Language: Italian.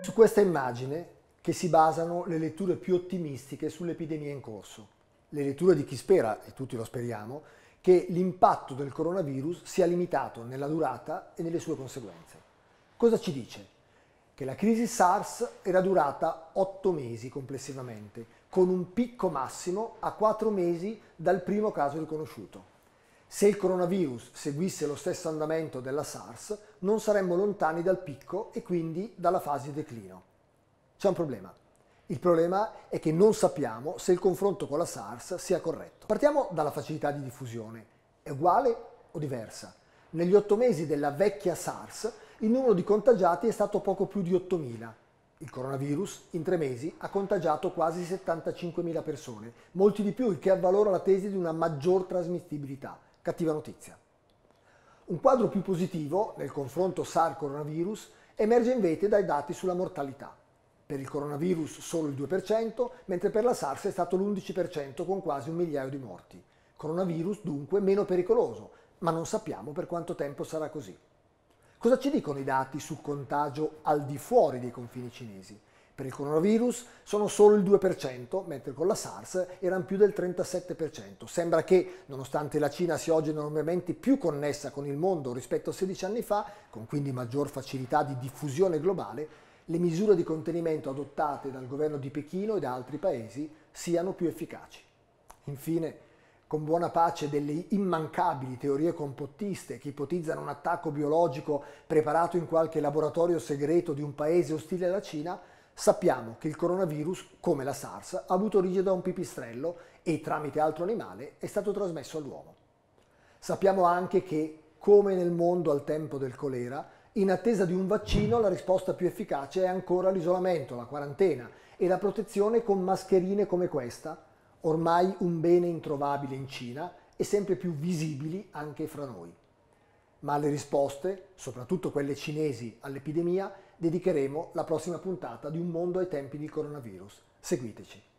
Su questa immagine che si basano le letture più ottimistiche sull'epidemia in corso, le letture di chi spera, e tutti lo speriamo, che l'impatto del coronavirus sia limitato nella durata e nelle sue conseguenze. Cosa ci dice? Che la crisi SARS era durata 8 mesi complessivamente, con un picco massimo a 4 mesi dal primo caso riconosciuto. Se il coronavirus seguisse lo stesso andamento della SARS, non saremmo lontani dal picco e quindi dalla fase di declino. C'è un problema. Il problema è che non sappiamo se il confronto con la SARS sia corretto. Partiamo dalla facilità di diffusione. È uguale o diversa? Negli otto mesi della vecchia SARS il numero di contagiati è stato poco più di 8.000. Il coronavirus in tre mesi ha contagiato quasi 75.000 persone, molti di più, il che avvalora la tesi di una maggior trasmissibilità. Cattiva notizia. Un quadro più positivo nel confronto SAR-coronavirus emerge invece dai dati sulla mortalità. Per il coronavirus solo il 2%, mentre per la SARS è stato l'11% con quasi un migliaio di morti. Coronavirus dunque meno pericoloso, ma non sappiamo per quanto tempo sarà così. Cosa ci dicono i dati sul contagio al di fuori dei confini cinesi? Per il coronavirus sono solo il 2%, mentre con la SARS erano più del 37%. Sembra che, nonostante la Cina sia oggi enormemente più connessa con il mondo rispetto a 16 anni fa, con quindi maggior facilità di diffusione globale, le misure di contenimento adottate dal governo di Pechino e da altri paesi siano più efficaci. Infine, con buona pace delle immancabili teorie compottiste che ipotizzano un attacco biologico preparato in qualche laboratorio segreto di un paese ostile alla Cina, Sappiamo che il coronavirus, come la SARS, ha avuto origine da un pipistrello e tramite altro animale è stato trasmesso all'uomo. Sappiamo anche che, come nel mondo al tempo del colera, in attesa di un vaccino la risposta più efficace è ancora l'isolamento, la quarantena e la protezione con mascherine come questa, ormai un bene introvabile in Cina e sempre più visibili anche fra noi. Ma le risposte, soprattutto quelle cinesi all'epidemia, dedicheremo la prossima puntata di Un mondo ai tempi di coronavirus. Seguiteci.